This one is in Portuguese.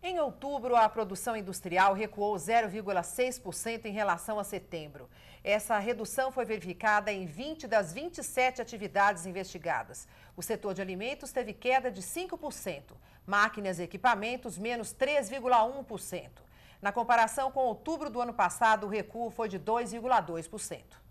Em outubro, a produção industrial recuou 0,6% em relação a setembro. Essa redução foi verificada em 20 das 27 atividades investigadas. O setor de alimentos teve queda de 5%, máquinas e equipamentos, menos 3,1%. Na comparação com outubro do ano passado, o recuo foi de 2,2%.